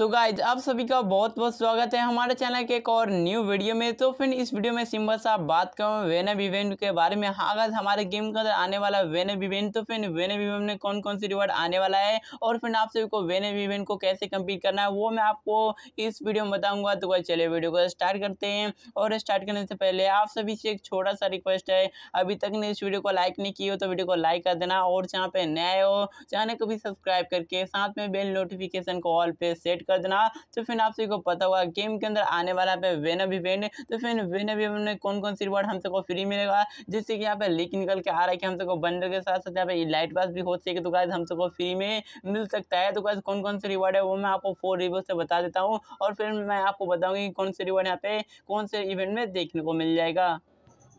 सो so guys आप सभी का बहुत बहुत स्वागत है हमारे चैनल के एक और न्यू वीडियो में तो फिर इस वीडियो में सिंबल सा बात करूँ वेनब इवेंट के बारे में हाँ गाइज हमारे गेम के अंदर आने वाला वेनब इवेंट तो फिर वेनब इवेंट में कौन कौन सी रिवार्ड आने वाला है और फिर आप सभी को वेनब इवेंट को कैसे कम्प्लीट करना है वो मैं आपको इस वीडियो में बताऊँगा तो गाइज चलिए वीडियो को स्टार्ट करते हैं और स्टार्ट करने से पहले आप सभी से एक छोटा सा रिक्वेस्ट है अभी तक ने इस वीडियो को लाइक नहीं की हो तो वीडियो को लाइक कर देना और जहाँ पे नए हो चैनल को भी सब्सक्राइब करके साथ में बेल नोटिफिकेशन को ऑल पे सेट कर देना तो फिर आप सभी को पता होगा गेम के अंदर आने वाला पे वेनअप इवेंट तो फिर वेन इवेंट में कौन कौन सी रिवॉर्ड हम सबको फ्री मिलेगा जिससे कि यहाँ पे लिख निकल के आ रहा है कि हम सबको बंडल के साथ साथ यहाँ पे लाइट पास भी हो सके तो गाइज हम सबको फ्री में मिल सकता है तो गाइज कौन कौन से रिवॉर्ड है वो मैं आपको फोर रिव्यू से बता देता हूँ और फिर मैं आपको बताऊँगी कौन से रिवॉर्ड यहाँ पे कौन से इवेंट में देखने को मिल जाएगा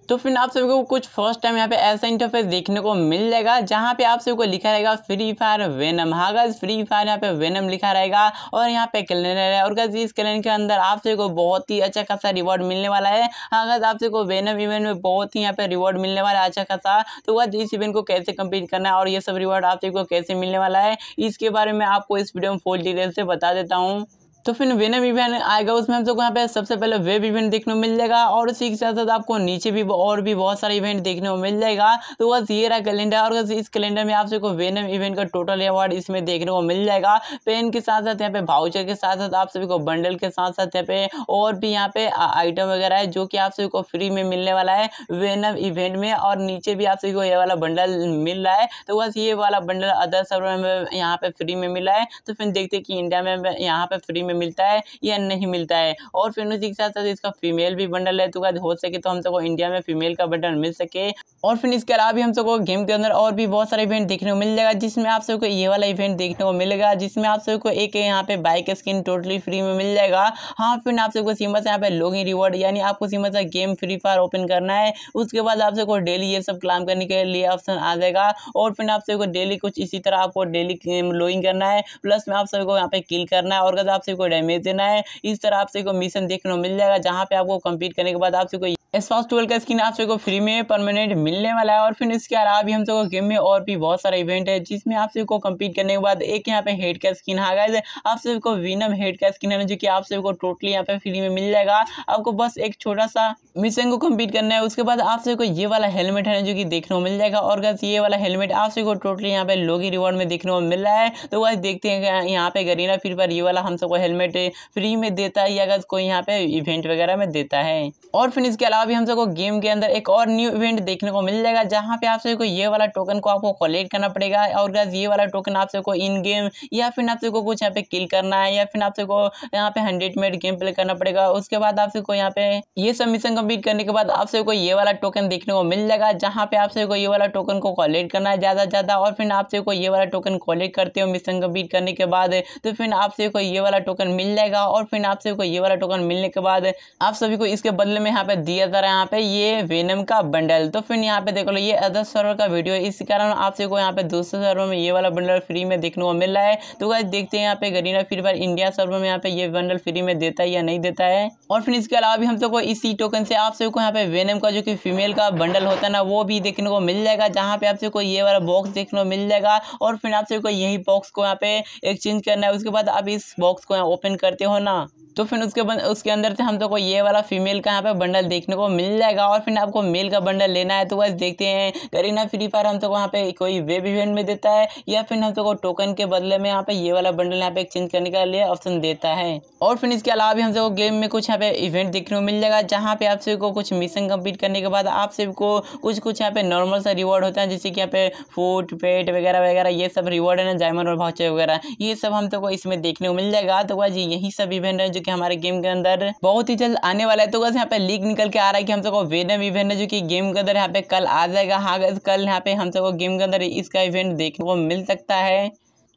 तो फिर आप सभी को कुछ फर्स्ट टाइम यहाँ पे ऐसा इंटरफेस देखने को मिल जाएगा जहाँ पे आप सभी को लिखा रहेगा फ्री फायर वेनम हागज़ फ्री फायर यहाँ पे वेनम लिखा रहेगा और यहाँ पे कैलेंडर है और गज इस कैलेंडर के अंदर आप सभी को बहुत ही अच्छा खासा रिवॉर्ड मिलने वाला है हागज आप सभी को वेनम इवेंट में बहुत ही यहाँ पे रिवॉर्ड मिलने वाला है अच्छा खासा तो गज इस इवेंट को कैसे कम्प्लीट करना है और ये सब रिवॉर्ड आप सभी को कैसे मिलने वाला है इसके बारे में आपको इस वीडियो में फुल डिटेल से बता देता हूँ तो फिर विनर इवेंट आएगा उसमें हम सबको यहाँ पे सबसे पहले वेब इवेंट देखने को मिल जाएगा और उसी के साथ साथ आपको नीचे भी और भी बहुत सारे इवेंट देखने को मिल जाएगा तो बस ये रहा कैलेंडर और बस इस कैलेंडर में आप सबको वेनम इवेंट का टोटल अवार्ड इसमें देखने को मिल जाएगा पेन के साथ साथ यहाँ पे भाउचर के साथ साथ आप सभी को बंडल के साथ साथ यहाँ पे और भी यहाँ पे आइटम वगैरह है जो कि आप सभी को फ्री में मिलने वाला है वेनम इवेंट में और नीचे भी आप सभी को ये वाला बंडल मिल रहा है तो बस ये वाला बंडल अदर सब में यहाँ पे फ्री में मिला है तो फिर देखते कि इंडिया में यहाँ पे फ्री में मिलता है या नहीं मिलता है और फिर उसी के साथ साथ इसका फीमेल भी बंडल है तो, तो हो सके तो हम सबको इंडिया में फीमेल का बंडल मिल सके और फिर इसके अलावा भी हम सबको गेम के अंदर और भी बहुत सारे इवेंट देखने को मिल जाएगा जिसमें आप सबको ये वाला इवेंट देखने को मिलेगा जिसमें आप सबको एक यहाँ पे बाइक स्किन टोटली फ्री में मिल जाएगा हाँ फिर आप सबको सिंपल से यहाँ पे लॉगिन रिवॉर्ड यानी आपको सीमत से गेम फ्री फायर ओपन करना है उसके बाद आप सबको डेली ये सब क्लाम करने के लिए ऑप्शन आ जाएगा और फिर आप सबको डेली कुछ इसी तरह आपको डेली लोइंग करना है प्लस में आप सबको यहाँ पे किल करना है और आप सबको डैमेज देना है इस तरह आप सबको मिशन देखने को मिल जाएगा जहाँ पे आपको कंप्लीट करने के बाद आप सबको इस ट्वेल्व का स्किन आप सबको फ्री में परमानेंट मिलने वाला है और फिर इसके अलावा भी हम सबको गेम में और भी बहुत सारे इवेंट है जिसमें आप सबको कम्पीट करने के बाद एक यहाँ पे हेड का स्किन आ गया आप सबको विनम हेड का स्किन है जो कि आप सबको टोटली यहाँ पे फ्री में मिल जाएगा आपको बस एक छोटा सा मिशन को कम्पीट करना है उसके बाद आप सबको ये वाला हेलमेट है जो कि देखने को मिल जाएगा और बस ये वाला हेलमेट आप सबको टोटली यहाँ पे लोगी रिवॉर्ड में देखने को मिल रहा है तो वह देखते हैं यहाँ पे गरीना फिर पर ये वाला हम सबको हेलमेट फ्री में देता है या अगर कोई यहाँ पे इवेंट वगैरह में देता है और फिर इसके अलावा अलावा भी हम सबको गेम के अंदर एक और न्यू इवेंट देखने को मिल जाएगा जहाँ पे आप सबको ये वाला टोकन को आपको कलेक्ट करना पड़ेगा और गैस ये वाला टोकन आप सबको इन गेम या फिर आप सबको कुछ यहाँ पे किल करना है या फिर आप सबको यहाँ पे हंड्रेड मिनट गेम प्ले करना पड़ेगा उसके बाद आप सबको यहाँ पे ये सब मिशन कम्प्लीट करने के बाद आप सबको ये वाला टोकन देखने को मिल जाएगा जहाँ पे आप सबको ये वाला टोकन को कलेक्ट करना है ज़्यादा ज़्यादा और फिर आप सबको ये वाला टोकन कलेक्ट करते हो मिशन कम्प्लीट करने के बाद तो फिर आप सबको ये वाला टोकन मिल जाएगा और फिर आप सबको ये वाला टोकन मिलने के बाद आप सभी को इसके बदले में यहाँ पे दिया अदर यहाँ पे ये वेनम का बंडल तो फिर यहाँ पे देख लो ये अदर सर्वर का वीडियो है इसी कारण आप सबको यहाँ पे दूसरे सर्वर में ये वाला बंडल फ्री में देखने को मिल रहा है तो गाइज देखते हैं यहाँ पे गरीना फिर बार इंडिया सर्वर में यहाँ पे ये बंडल फ्री में देता है या नहीं देता है और फिर इसके अलावा भी हम सबको इसी टोकन से आप सबको यहाँ पे वेनम का जो कि फीमेल का बंडल होता है ना वो भी देखने को मिल जाएगा जहाँ पे आप सबको ये वाला बॉक्स देखने को मिल जाएगा और फिर आप सबको यही बॉक्स को यहाँ पे एक्सचेंज करना है उसके बाद आप इस बॉक्स को ओपन करते हो ना तो फिर उसके उसके अंदर से हम सबको ये वाला फीमेल का यहाँ पे बंडल देखने को आपको मिल जाएगा और फिर आपको मेल का बंडल लेना है तो बस देखते हैं करीना फ्री फायर हम सबको यहाँ पे कोई वेब इवेंट में देता है या फिर हम सबको टोकन के बदले में यहाँ पे ये वाला बंडल यहाँ पे एक्सचेंज करने के लिए ऑप्शन देता है और फिर इसके अलावा भी हम सबको गेम में कुछ यहाँ पे इवेंट देखने को मिल जाएगा जहाँ पे आप सबको कुछ मिशन कम्प्लीट करने के बाद आप सबको कुछ कुछ यहाँ पे नॉर्मल सा रिवॉर्ड होता है जैसे कि यहाँ पे फूड पेट वगैरह वगैरह ये सब रिवॉर्ड है ना जायमन और भाचे वगैरह ये सब हम सबको इसमें देखने को मिल जाएगा तो वह यही सब इवेंट है जो कि हमारे गेम के अंदर बहुत ही जल्द आने वाला है तो बस यहाँ पे लीक निकल के आ बता रहा है कि हम सबको वेनम इवेंट जो कि गेम के अंदर यहाँ पे कल आ जाएगा हाँ कल यहाँ पे हम सबको गेम के अंदर इसका इवेंट देखने को मिल सकता है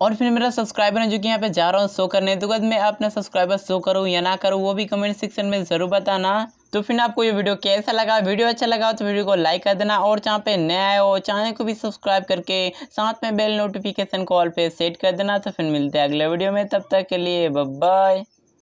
और फिर मेरा सब्सक्राइबर है जो कि यहाँ पे जा रहा हूँ शो करने तो मैं अपना सब्सक्राइबर शो करूँ या ना करूँ वो भी कमेंट सेक्शन में ज़रूर बताना तो फिर आपको ये वीडियो कैसा लगा वीडियो अच्छा लगा तो वीडियो को लाइक कर देना और चैनल पे नया आए हो चैनल को भी सब्सक्राइब करके साथ में बेल नोटिफिकेशन कॉल पे सेट कर देना तो फिर मिलते हैं अगले वीडियो में तब तक के लिए बाय